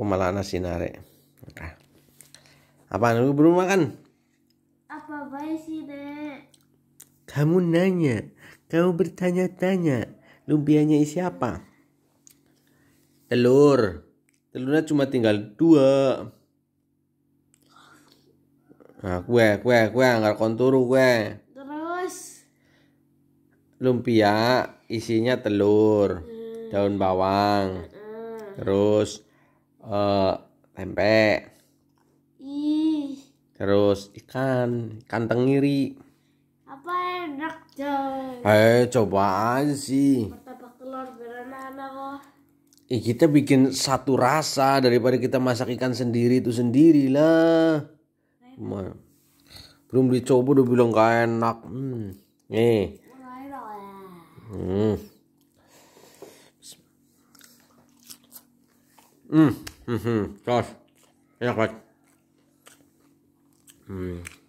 pemalana sinare. apa Apaan lu belum makan? Apa baik sih, Dek? Kamu nanya, kamu bertanya-tanya, lumpianya isi apa? Telur. Telurnya cuma tinggal dua. Nah, kue, kue, kue, nggak kontur kue. Terus? Lumpia isinya telur, hmm. daun bawang, hmm. terus uh, tempe Ih. terus ikan ikan tenggiri apa enak coy eh coba aja sih martabak telur kok Eh, kita bikin satu rasa daripada kita masak ikan sendiri itu sendiri lah. Belum dicoba udah bilang gak enak. Hmm. Nih. Hmm. Ừ, ừ, ừ, rồi, được rồi. Ừ.